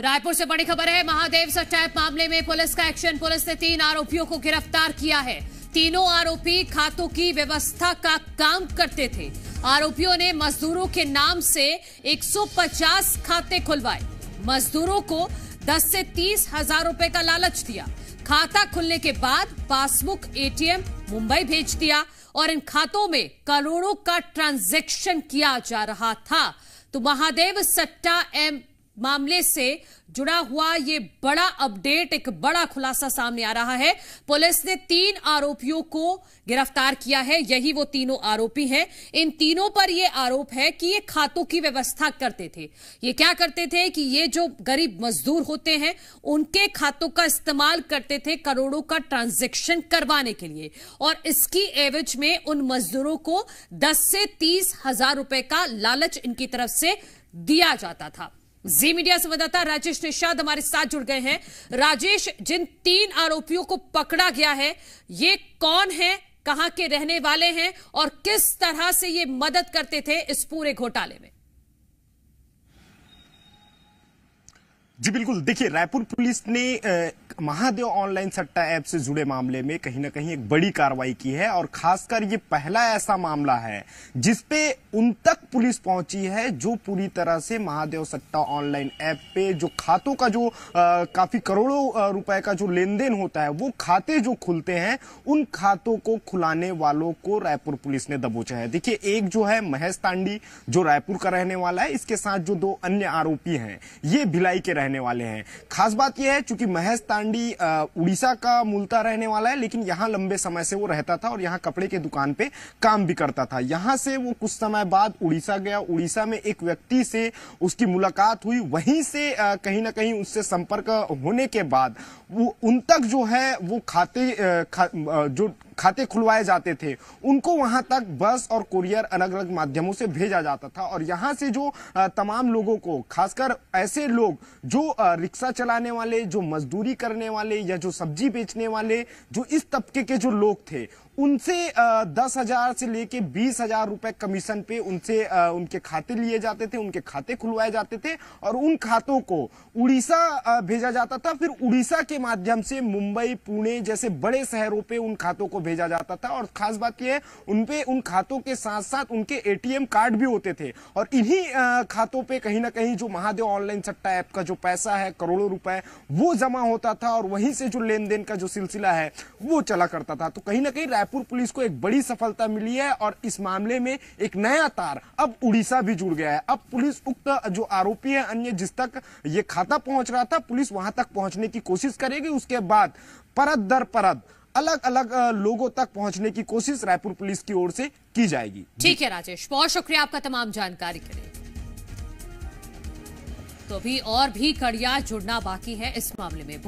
रायपुर से बड़ी खबर है महादेव सट्टाप मामले में पुलिस का एक्शन पुलिस ने तीन आरोपियों को गिरफ्तार किया है तीनों आरोपी खातों की व्यवस्था का काम करते थे आरोपियों ने मजदूरों के नाम से 150 खाते खुलवाए मजदूरों को 10 से तीस हजार रूपए का लालच दिया खाता खुलने के बाद पासबुक एटीएम मुंबई भेज दिया और इन खातों में करोड़ों का ट्रांजेक्शन किया जा रहा था तो महादेव सट्टा एम मामले से जुड़ा हुआ ये बड़ा अपडेट एक बड़ा खुलासा सामने आ रहा है पुलिस ने तीन आरोपियों को गिरफ्तार किया है यही वो तीनों आरोपी हैं इन तीनों पर ये आरोप है कि ये खातों की व्यवस्था करते थे ये क्या करते थे कि ये जो गरीब मजदूर होते हैं उनके खातों का इस्तेमाल करते थे करोड़ों का ट्रांजेक्शन करवाने के लिए और इसकी एवज में उन मजदूरों को दस से तीस हजार रुपए का लालच इनकी तरफ से दिया जाता था जी मीडिया संवाददाता राजेश निषाद हमारे साथ जुड़ गए हैं राजेश जिन तीन आरोपियों को पकड़ा गया है ये कौन है कहां के रहने वाले हैं और किस तरह से ये मदद करते थे इस पूरे घोटाले में जी बिल्कुल देखिए रायपुर पुलिस ने महादेव ऑनलाइन सट्टा ऐप से जुड़े मामले में कहीं ना कहीं एक बड़ी कार्रवाई की है और खासकर ये पहला ऐसा मामला है जिसपे उन तक पुलिस पहुंची है जो पूरी तरह से महादेव सट्टा ऑनलाइन ऐप पे जो खातों का जो आ, काफी करोड़ों रुपए का जो लेन देन होता है वो खाते जो खुलते हैं उन खातों को खुलाने वालों को रायपुर पुलिस ने दबोचा है देखिए एक जो है महेश तांडी जो रायपुर का रहने वाला है इसके साथ जो दो अन्य आरोपी है ये भिलाई के रहने वाले हैं खास बात यह है चूंकि महेश डांडी उड़ीसा का मूलता रहने वाला है लेकिन यहाँ लंबे समय से वो रहता था और यहाँ कपड़े के दुकान पे काम भी करता था यहाँ से वो कुछ समय बाद उड़ीसा गया उड़ीसा में एक व्यक्ति से उसकी मुलाकात हुई वहीं से कहीं ना कहीं उससे संपर्क होने के बाद वो उन तक जो है वो खाते खा, जो खाते खुलवाए जाते थे उनको वहां तक बस और कुरियर अलग अलग माध्यमों से भेजा जाता था और यहाँ से जो तमाम लोगों को खासकर ऐसे लोग जो रिक्शा चलाने वाले जो मजदूरी करने वाले या जो सब्जी बेचने वाले जो इस तबके के जो लोग थे उनसे दस हजार से लेके बीस हजार रुपए कमीशन पे उनसे उनके खाते लिए जाते थे उनके खाते खुलवाए जाते थे और उन खातों को उड़ीसा भेजा जाता था फिर उड़ीसा के माध्यम से मुंबई पुणे जैसे बड़े शहरों पे उन खातों को भेजा जाता था और खास बात यह है उनपे उन खातों के साथ साथ उनके एटीएम कार्ड भी होते थे और इन्हीं खातों पर कहीं ना कहीं जो महादेव ऑनलाइन सट्टा ऐप का जो पैसा है करोड़ों रुपए वो जमा होता था और वहीं से जो लेन देन का जो सिलसिला है वो चला करता था तो कहीं ना कहीं रायपुर पुलिस को एक बड़ी सफलता मिली है और इस मामले में एक नया तार अब उड़ीसा भी जुड़ गया है अब पुलिस उक्त जो आरोपी है अन्य जिस तक ये खाता पहुंच रहा था पुलिस वहां तक पहुंचने की कोशिश करेगी उसके बाद परत दर परत अलग अलग लोगों तक पहुंचने की कोशिश रायपुर पुलिस की ओर से की जाएगी ठीक है राजेश बहुत शुक्रिया आपका तमाम जानकारी के लिए तो अभी और भी कड़िया जुड़ना बाकी है इस मामले में